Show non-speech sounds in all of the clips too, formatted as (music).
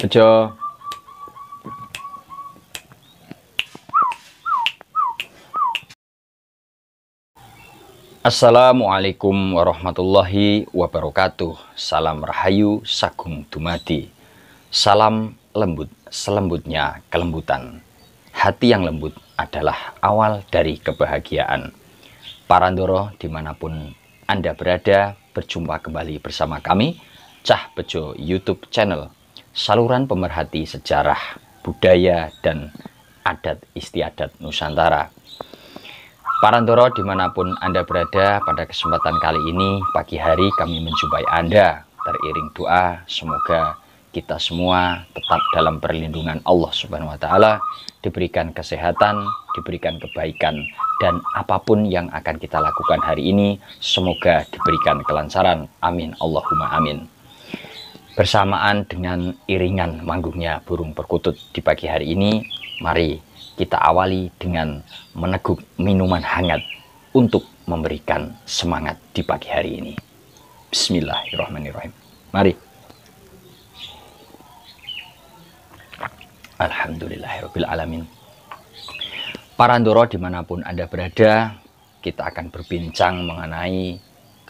Ayo. Assalamualaikum warahmatullahi wabarakatuh. Salam rahayu sagung dumadi. Salam lembut selembutnya kelembutan. Hati yang lembut adalah awal dari kebahagiaan. Para Parandoro dimanapun Anda berada, berjumpa kembali bersama kami, Cah Bejo YouTube channel saluran pemerhati sejarah, budaya, dan adat istiadat Nusantara. Parantoro, dimanapun Anda berada pada kesempatan kali ini, pagi hari kami menjumpai Anda teriring doa semoga kita semua tetap dalam perlindungan Allah Subhanahu wa taala, diberikan kesehatan, diberikan kebaikan dan apapun yang akan kita lakukan hari ini semoga diberikan kelancaran. Amin Allahumma amin bersamaan dengan iringan manggungnya burung perkutut di pagi hari ini, mari kita awali dengan meneguk minuman hangat untuk memberikan semangat di pagi hari ini. Bismillahirrahmanirrahim. Mari. Alhamdulillahirrahmanirrahim. Para Andoro dimanapun Anda berada, kita akan berbincang mengenai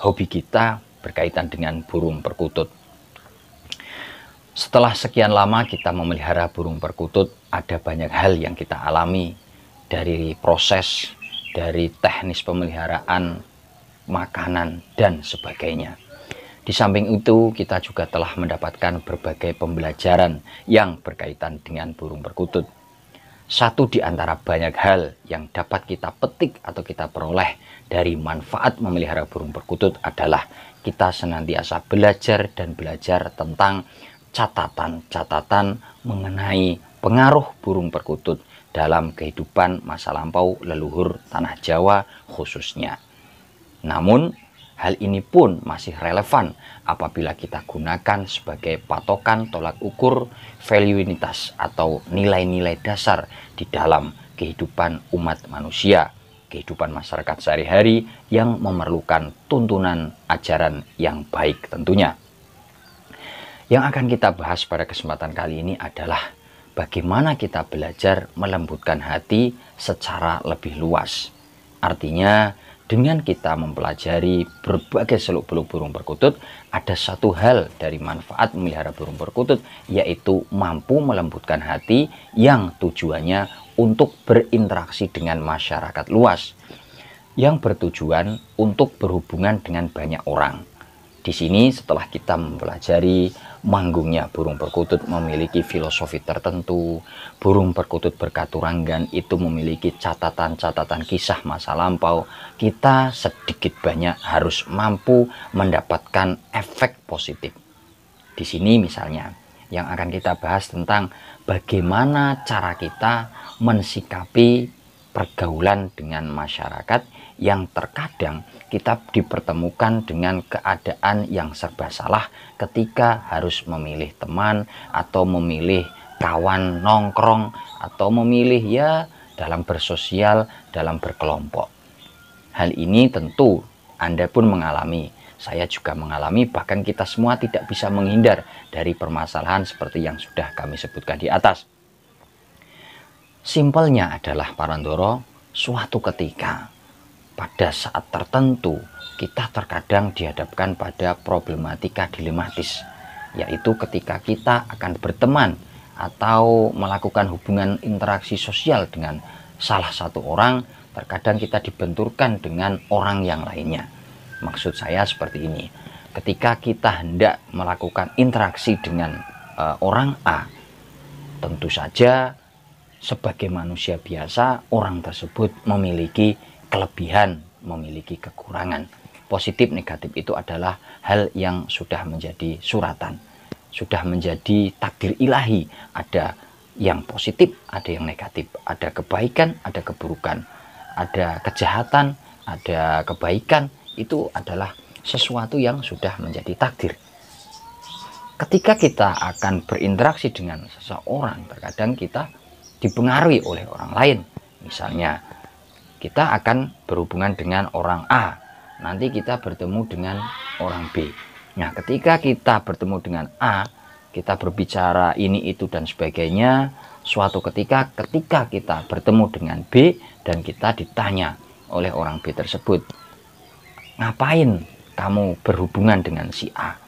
hobi kita berkaitan dengan burung perkutut setelah sekian lama kita memelihara burung perkutut, ada banyak hal yang kita alami dari proses, dari teknis pemeliharaan, makanan, dan sebagainya. Di samping itu, kita juga telah mendapatkan berbagai pembelajaran yang berkaitan dengan burung perkutut. Satu di antara banyak hal yang dapat kita petik atau kita peroleh dari manfaat memelihara burung perkutut adalah kita senantiasa belajar dan belajar tentang catatan-catatan mengenai pengaruh burung perkutut dalam kehidupan masa lampau leluhur tanah Jawa khususnya. Namun, hal ini pun masih relevan apabila kita gunakan sebagai patokan tolak ukur valuinitas atau nilai-nilai dasar di dalam kehidupan umat manusia, kehidupan masyarakat sehari-hari yang memerlukan tuntunan ajaran yang baik tentunya. Yang akan kita bahas pada kesempatan kali ini adalah bagaimana kita belajar melembutkan hati secara lebih luas. Artinya, dengan kita mempelajari berbagai seluk-beluk burung perkutut, ada satu hal dari manfaat memelihara burung perkutut, yaitu mampu melembutkan hati yang tujuannya untuk berinteraksi dengan masyarakat luas yang bertujuan untuk berhubungan dengan banyak orang di sini setelah kita mempelajari manggungnya burung perkutut memiliki filosofi tertentu, burung perkutut berkaturanggan itu memiliki catatan-catatan kisah masa lampau, kita sedikit banyak harus mampu mendapatkan efek positif. Di sini misalnya, yang akan kita bahas tentang bagaimana cara kita mensikapi pergaulan dengan masyarakat yang terkadang kita dipertemukan dengan keadaan yang serba salah ketika harus memilih teman atau memilih kawan nongkrong atau memilih ya dalam bersosial, dalam berkelompok. Hal ini tentu Anda pun mengalami. Saya juga mengalami bahkan kita semua tidak bisa menghindar dari permasalahan seperti yang sudah kami sebutkan di atas. Simpelnya adalah parandoro, suatu ketika pada saat tertentu kita terkadang dihadapkan pada problematika dilematis yaitu ketika kita akan berteman atau melakukan hubungan interaksi sosial dengan salah satu orang terkadang kita dibenturkan dengan orang yang lainnya maksud saya seperti ini ketika kita hendak melakukan interaksi dengan uh, orang A tentu saja sebagai manusia biasa, orang tersebut memiliki kelebihan, memiliki kekurangan. Positif negatif itu adalah hal yang sudah menjadi suratan, sudah menjadi takdir ilahi. Ada yang positif, ada yang negatif, ada kebaikan, ada keburukan, ada kejahatan, ada kebaikan. Itu adalah sesuatu yang sudah menjadi takdir ketika kita akan berinteraksi dengan seseorang, terkadang kita dipengaruhi oleh orang lain. Misalnya, kita akan berhubungan dengan orang A, nanti kita bertemu dengan orang B. Nah, ketika kita bertemu dengan A, kita berbicara ini itu dan sebagainya, suatu ketika ketika kita bertemu dengan B dan kita ditanya oleh orang B tersebut, "Ngapain kamu berhubungan dengan si A?"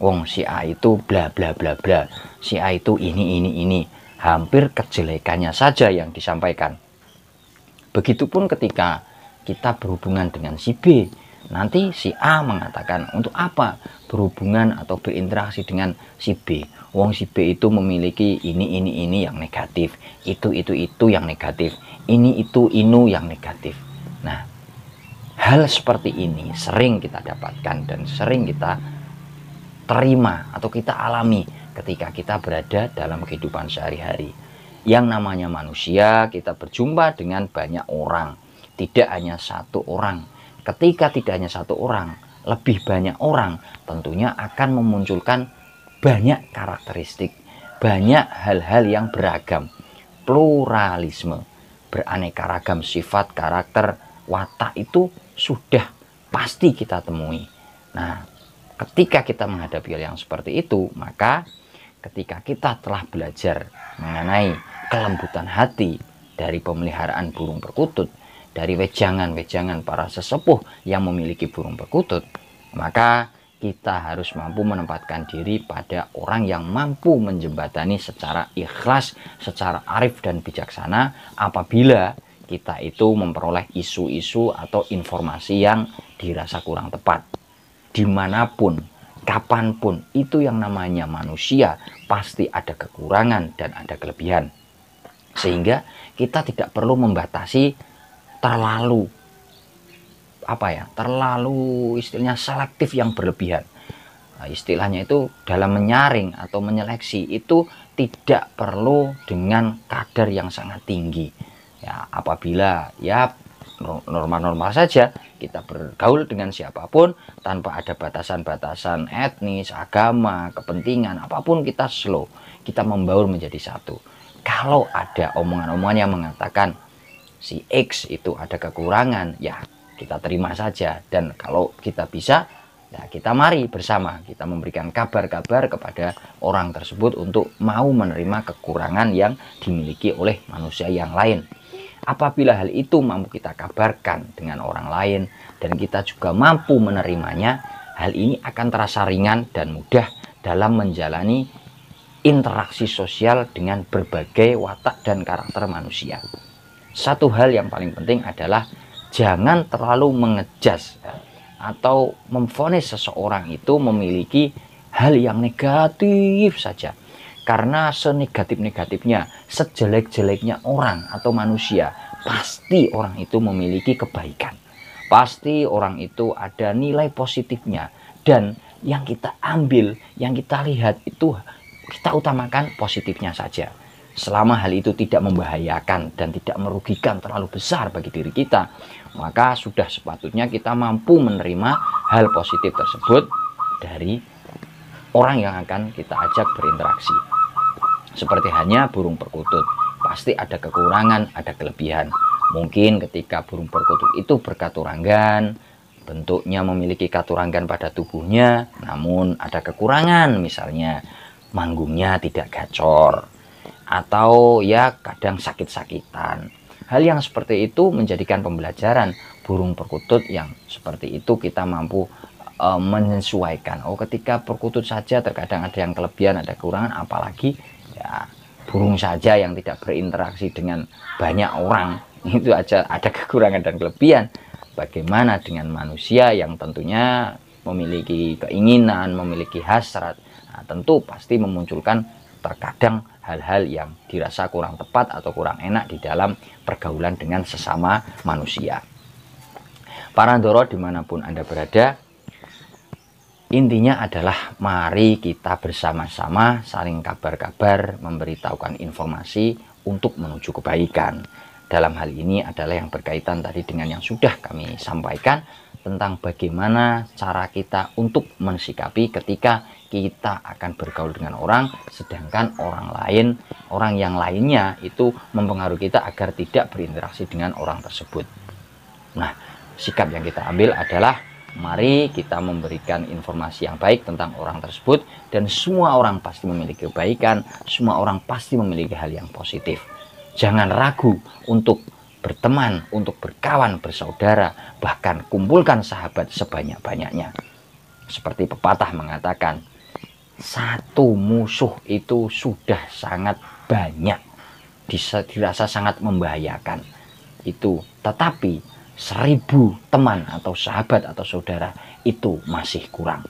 Wong si A itu bla bla bla bla, si A itu ini ini ini hampir kejelekannya saja yang disampaikan. Begitupun ketika kita berhubungan dengan si B, nanti si A mengatakan untuk apa berhubungan atau berinteraksi dengan si B. Wong si B itu memiliki ini ini ini yang negatif, itu itu itu yang negatif, ini itu inu yang negatif. Nah, hal seperti ini sering kita dapatkan dan sering kita terima atau kita alami ketika kita berada dalam kehidupan sehari-hari. Yang namanya manusia, kita berjumpa dengan banyak orang, tidak hanya satu orang. Ketika tidak hanya satu orang, lebih banyak orang, tentunya akan memunculkan banyak karakteristik, banyak hal-hal yang beragam, pluralisme, beraneka ragam sifat, karakter, watak itu sudah pasti kita temui. Nah, ketika kita menghadapi hal yang seperti itu, maka ketika kita telah belajar mengenai kelembutan hati dari pemeliharaan burung perkutut, dari wejangan-wejangan para sesepuh yang memiliki burung perkutut, maka kita harus mampu menempatkan diri pada orang yang mampu menjembatani secara ikhlas, secara arif dan bijaksana apabila kita itu memperoleh isu-isu atau informasi yang dirasa kurang tepat dimanapun kapanpun itu yang namanya manusia pasti ada kekurangan dan ada kelebihan sehingga kita tidak perlu membatasi terlalu apa ya terlalu istilahnya selektif yang berlebihan nah, istilahnya itu dalam menyaring atau menyeleksi itu tidak perlu dengan kadar yang sangat tinggi ya apabila ya normal-normal saja, kita bergaul dengan siapapun tanpa ada batasan-batasan etnis, agama, kepentingan, apapun kita slow, kita membaur menjadi satu. Kalau ada omongan-omongan yang mengatakan si X itu ada kekurangan, ya kita terima saja dan kalau kita bisa ya kita mari bersama kita memberikan kabar-kabar kepada orang tersebut untuk mau menerima kekurangan yang dimiliki oleh manusia yang lain. Apabila hal itu mampu kita kabarkan dengan orang lain dan kita juga mampu menerimanya, hal ini akan terasa ringan dan mudah dalam menjalani interaksi sosial dengan berbagai watak dan karakter manusia. Satu hal yang paling penting adalah jangan terlalu mengejas atau memfonis seseorang itu memiliki hal yang negatif saja karena senegatif-negatifnya, sejelek-jeleknya orang atau manusia, pasti orang itu memiliki kebaikan. Pasti orang itu ada nilai positifnya dan yang kita ambil, yang kita lihat itu kita utamakan positifnya saja. Selama hal itu tidak membahayakan dan tidak merugikan terlalu besar bagi diri kita, maka sudah sepatutnya kita mampu menerima hal positif tersebut dari orang yang akan kita ajak berinteraksi. Seperti hanya burung perkutut, pasti ada kekurangan, ada kelebihan. Mungkin ketika burung perkutut itu berkaturanggan, bentuknya memiliki katuranggan pada tubuhnya, namun ada kekurangan misalnya manggungnya tidak gacor atau ya kadang sakit-sakitan. Hal yang seperti itu menjadikan pembelajaran burung perkutut yang seperti itu kita mampu e, menyesuaikan. Oh, ketika perkutut saja terkadang ada yang kelebihan, ada kekurangan, apalagi ya burung saja yang tidak berinteraksi dengan banyak orang (laughs) itu aja ada kekurangan dan kelebihan bagaimana dengan manusia yang tentunya memiliki keinginan memiliki hasrat nah, tentu pasti memunculkan terkadang hal-hal yang dirasa kurang tepat atau kurang enak di dalam pergaulan dengan sesama manusia para doro dimanapun anda berada Intinya adalah mari kita bersama-sama saling kabar-kabar memberitahukan informasi untuk menuju kebaikan. Dalam hal ini adalah yang berkaitan tadi dengan yang sudah kami sampaikan tentang bagaimana cara kita untuk mensikapi ketika kita akan bergaul dengan orang sedangkan orang lain, orang yang lainnya itu mempengaruhi kita agar tidak berinteraksi dengan orang tersebut. Nah, sikap yang kita ambil adalah Mari kita memberikan informasi yang baik tentang orang tersebut dan semua orang pasti memiliki kebaikan, semua orang pasti memiliki hal yang positif. Jangan ragu untuk berteman, untuk berkawan, bersaudara, bahkan kumpulkan sahabat sebanyak-banyaknya. Seperti pepatah mengatakan, satu musuh itu sudah sangat banyak, dirasa sangat membahayakan. Itu tetapi seribu teman atau sahabat atau saudara itu masih kurang.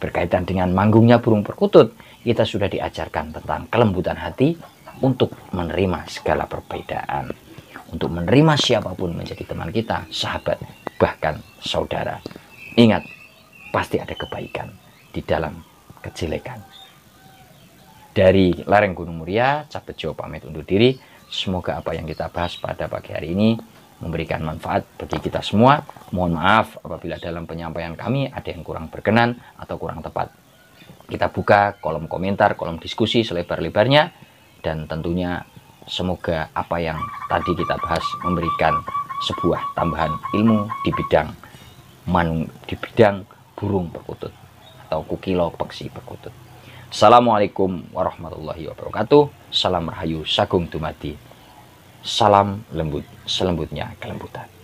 Berkaitan dengan manggungnya burung perkutut, kita sudah diajarkan tentang kelembutan hati untuk menerima segala perbedaan. Untuk menerima siapapun menjadi teman kita, sahabat, bahkan saudara. Ingat, pasti ada kebaikan di dalam kejelekan. Dari lereng Gunung Muria, Capejo, Jawa pamit untuk diri. Semoga apa yang kita bahas pada pagi hari ini memberikan manfaat bagi kita semua. Mohon maaf apabila dalam penyampaian kami ada yang kurang berkenan atau kurang tepat. Kita buka kolom komentar, kolom diskusi selebar-lebarnya dan tentunya semoga apa yang tadi kita bahas memberikan sebuah tambahan ilmu di bidang manung di bidang burung perkutut atau kukilo peksi perkutut. Assalamualaikum warahmatullahi wabarakatuh. Salam Rahayu Sagung Dumadi salam lembut, selembutnya kelembutan.